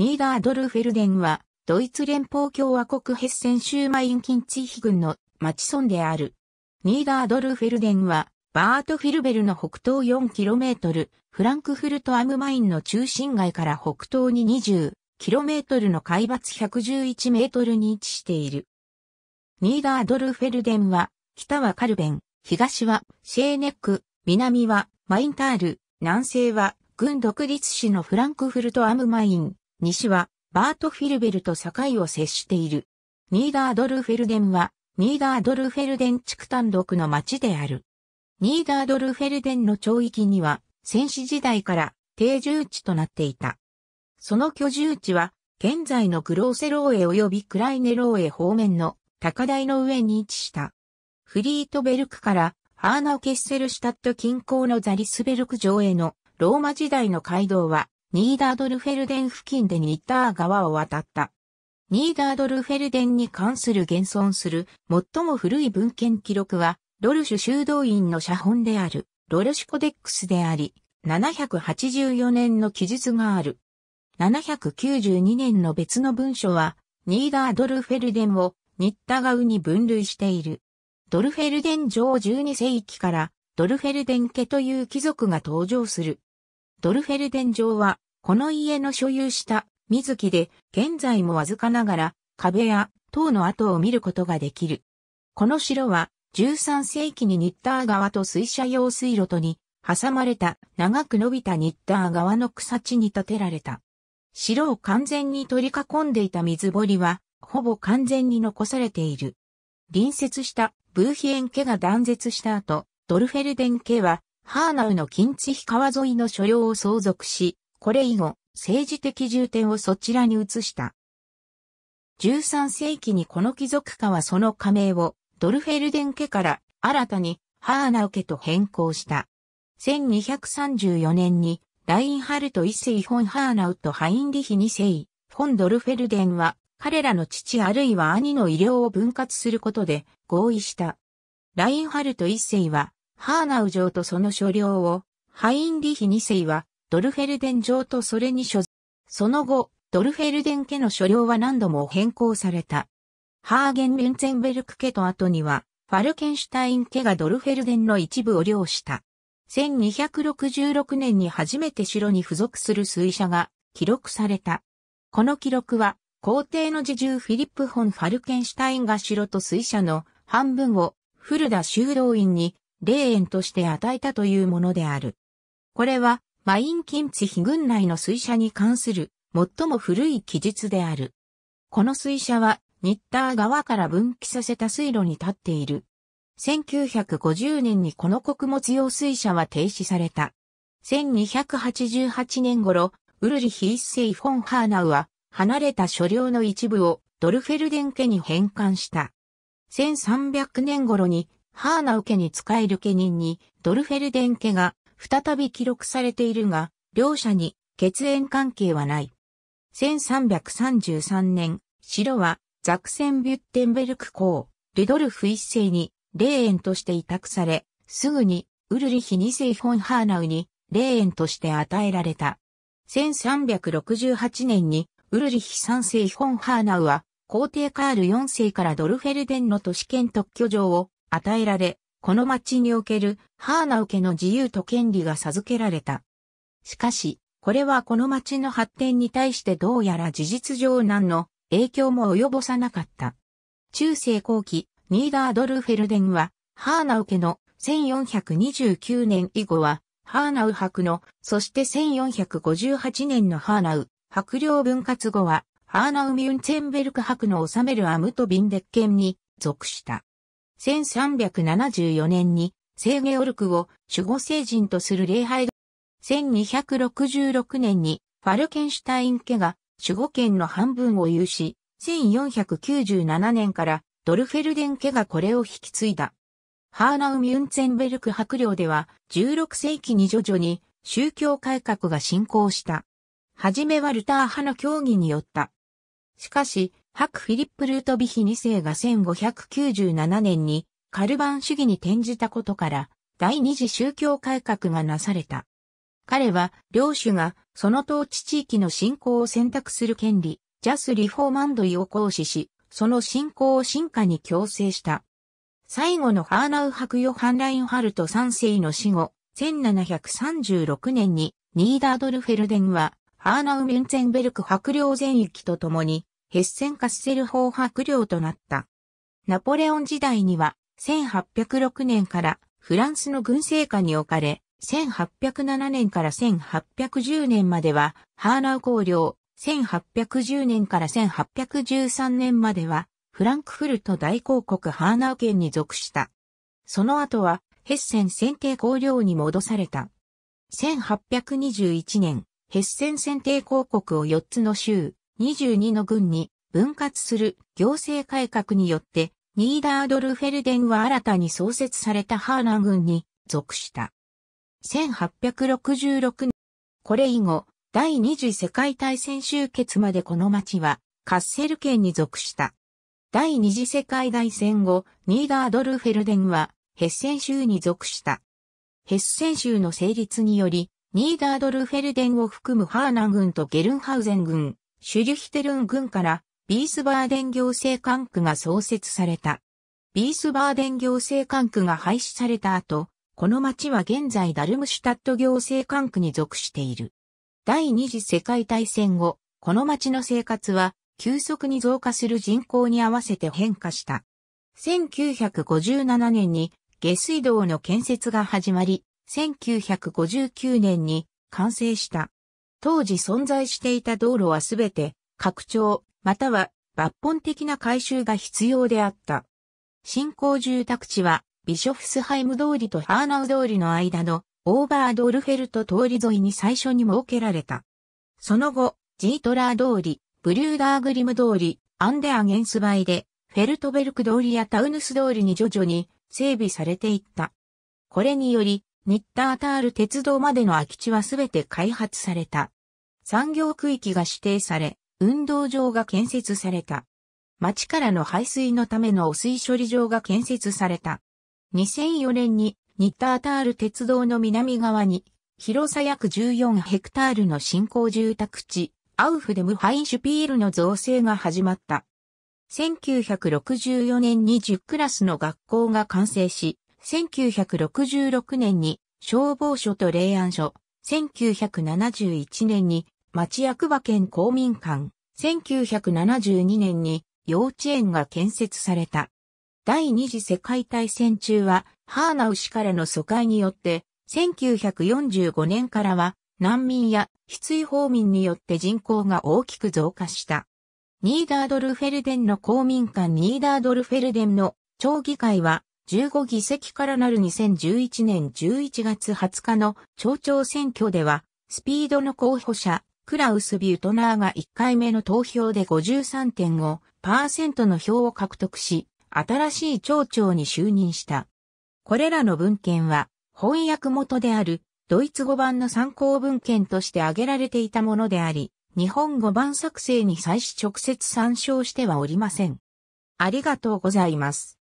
ニーダードルフェルデンは、ドイツ連邦共和国ヘッセン州マインキンツィヒ郡の町村である。ニーダードルフェルデンは、バートフィルベルの北東 4km、フランクフルトアムマインの中心街から北東に 20km の海抜 111m に位置している。ニーダードルフェルデンは、北はカルベン、東はシェーネック、南はマインタール、南西は軍独立市のフランクフルトアムマイン、西はバート・フィルベルと境を接している。ニーダードルフェルデンは、ニーダードルフェルデン地区単独の町である。ニーダードルフェルデンの町域には、戦死時代から定住地となっていた。その居住地は、現在のグローセローエ及びクライネローエ方面の高台の上に位置した。フリートベルクからハーナウケッセルシュタット近郊のザリスベルク城へのローマ時代の街道はニーダードルフェルデン付近でニッター川を渡った。ニーダードルフェルデンに関する現存する最も古い文献記録は、ドルシュ修道院の写本である、ドルシュコデックスであり、784年の記述がある。792年の別の文書は、ニーダードルフェルデンをニッタガウに分類している。ドルフェルデン城12世紀からドルフェルデン家という貴族が登場する。ドルフェルデン城は、この家の所有した水木で、現在もわずかながら、壁や塔の跡を見ることができる。この城は、13世紀にニッター川と水車用水路とに、挟まれた長く伸びたニッター川の草地に建てられた。城を完全に取り囲んでいた水堀は、ほぼ完全に残されている。隣接したブーヒエン家が断絶した後、ドルフェルデン家はハーナウの近地比川沿いの所領を相続し、これ以後、政治的重点をそちらに移した。13世紀にこの貴族家はその加盟をドルフェルデン家から新たにハーナウ家と変更した。1234年にラインハルト一世フォンハーナウとハインリヒ二世、フォンドルフェルデンは彼らの父あるいは兄の医療を分割することで合意した。ラインハルト一世はハーナウ城とその所領を、ハインリヒ2世は、ドルフェルデン城とそれに所、その後、ドルフェルデン家の所領は何度も変更された。ハーゲン・ミンツェンベルク家と後には、ファルケンシュタイン家がドルフェルデンの一部を領した。1266年に初めて城に付属する水車が記録された。この記録は、皇帝の侍従フィリップ・ォン・ファルケンシュタインが城と水車の半分をフルダ修道院に霊園として与えたというものである。これは、マインキンツヒ郡内の水車に関する最も古い記述である。この水車は、ニッター側から分岐させた水路に立っている。1950年にこの穀物用水車は停止された。1288年頃、ウルリヒ一世フォン・ハーナウは、離れた所領の一部をドルフェルデン家に返還した。1300年頃にハーナウ家に仕える家人に、ドルフェルデン家が再び記録されているが、両者に血縁関係はない。1333年、城はザクセンビュッテンベルク公、ルドルフ一世に霊園として委託され、すぐにウルリヒ二世フォンハーナウに霊園として与えられた。1368年にウルリヒ三世フォンハーナウは皇帝カール四世からドルフェルデンの都市圏特許状を与えられ、この町におけるハーナウ家の自由と権利が授けられた。しかし、これはこの町の発展に対してどうやら事実上何の影響も及ぼさなかった。中世後期、ニーダードルフェルデンは、ハーナウ家の1429年以後は、ハーナウ博の、そして1458年のハーナウ、博領分割後は、ハーナウミュンツェンベルク博の治めるアムトビンデッケンに属した。1374年に聖ゲオルクを守護聖人とする礼拝が、1266年にファルケンシュタイン家が守護権の半分を有し、1497年からドルフェルデン家がこれを引き継いだ。ハーナウミュンツェンベルク白領では16世紀に徐々に宗教改革が進行した。はじめはルター派の教義によった。しかし、白フィリップ・ルートビヒ2世が1597年にカルバン主義に転じたことから、第二次宗教改革がなされた。彼は、領主が、その統治地域の信仰を選択する権利、ジャス・リフォーマンドイを行使し、その信仰を進化に強制した。最後のハーナウ博ヨハン・ラインハルト3世の死後、1736年に、ニーダードルフェルデンは、ハーナウ・ミュンツェンベルク伯領全域と共に、ヘッセンカッセル法白領となった。ナポレオン時代には、1806年からフランスの軍政下に置かれ、1807年から1810年までは、ハーナウ公領、1810年から1813年までは、フランクフルト大公国ハーナウ県に属した。その後は、ヘッセン選定公領に戻された。1821年、ヘッセン選定公国を4つの州、22の軍に分割する行政改革によって、ニーダードルフェルデンは新たに創設されたハーナ軍に属した。1866年、これ以後、第二次世界大戦終結までこの町は、カッセル県に属した。第二次世界大戦後、ニーダードルフェルデンは、ヘッセン州に属した。ヘッセン州の成立により、ニーダードルフェルデンを含むハーナ軍とゲルンハウゼン軍、シュリュヒテルン郡からビースバーデン行政管区が創設された。ビースバーデン行政管区が廃止された後、この町は現在ダルムシュタット行政管区に属している。第二次世界大戦後、この町の生活は急速に増加する人口に合わせて変化した。1957年に下水道の建設が始まり、1959年に完成した。当時存在していた道路はすべて拡張または抜本的な改修が必要であった。新興住宅地はビショフスハイム通りとハーナウ通りの間のオーバードルフェルト通り沿いに最初に設けられた。その後、ジートラー通り、ブリューダーグリム通り、アンデアゲンスバイで、フェルトベルク通りやタウヌス通りに徐々に整備されていった。これにより、ニッタータール鉄道までの空き地はすべて開発された。産業区域が指定され、運動場が建設された。町からの排水のための汚水処理場が建設された。2004年にニッタータール鉄道の南側に広さ約14ヘクタールの新興住宅地、アウフデムハインシュピールの造成が始まった。1964年に10クラスの学校が完成し、1966年に消防署と霊安署、1971年に町役場県公民館、1972年に幼稚園が建設された。第二次世界大戦中は、ハーナウ氏からの疎開によって、1945年からは、難民や失意方民によって人口が大きく増加した。ニーダードルフェルデンの公民館ニーダードルフェルデンの町議会は15議席からなる2011年11月20日の町長選挙では、スピードの候補者、クラウス・ビュートナーが1回目の投票で53.5%の票を獲得し、新しい町長に就任した。これらの文献は、翻訳元であるドイツ語版の参考文献として挙げられていたものであり、日本語版作成に際し直接参照してはおりません。ありがとうございます。